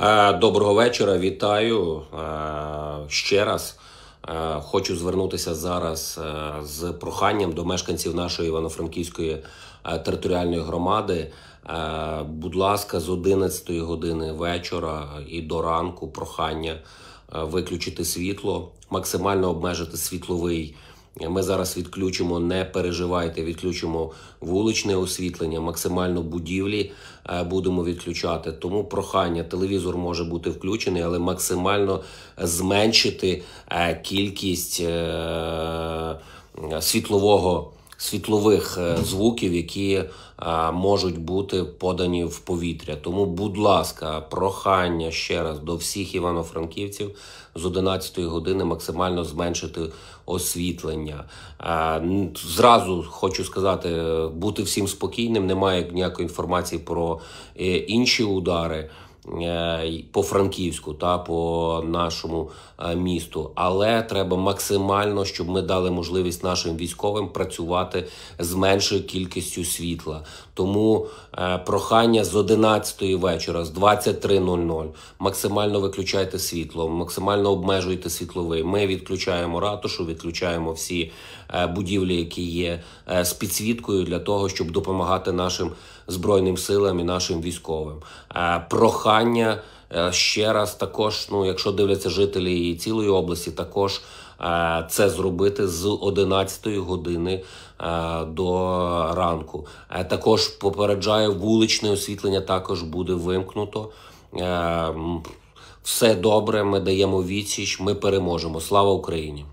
Е, доброго вечора, вітаю е, ще раз. Е, хочу звернутися зараз з проханням до мешканців нашої івано-франківської територіальної громади. Будь ласка, з 11 години вечора і до ранку прохання виключити світло, максимально обмежити світловий. Ми зараз відключимо, не переживайте, відключимо вуличне освітлення, максимально будівлі е, будемо відключати. Тому прохання, телевізор може бути включений, але максимально зменшити е, кількість е, світлового світлових е, звуків, які е, можуть бути подані в повітря. Тому, будь ласка, прохання ще раз до всіх івано-франківців з 11 години максимально зменшити освітлення. Е, зразу хочу сказати, бути всім спокійним, немає ніякої інформації про інші удари. Е, по Франківську та по нашому е, місту, але треба максимально, щоб ми дали можливість нашим військовим працювати з меншою кількістю світла. Тому е, прохання з 11 вечора, з 23.00 максимально виключайте світло, максимально обмежуйте світловий. Ми відключаємо ратушу, відключаємо всі будівлі, які є з підсвіткою, для того, щоб допомагати нашим збройним силам і нашим військовим. Прохання питання е, ще раз, також ну, якщо дивляться жителі і цілої області, також е, це зробити з 11 години е, до ранку. Також попереджаю, вуличне освітлення також буде вимкнуто. Все добре. Ми даємо відсіч. Ми переможемо. Слава Україні!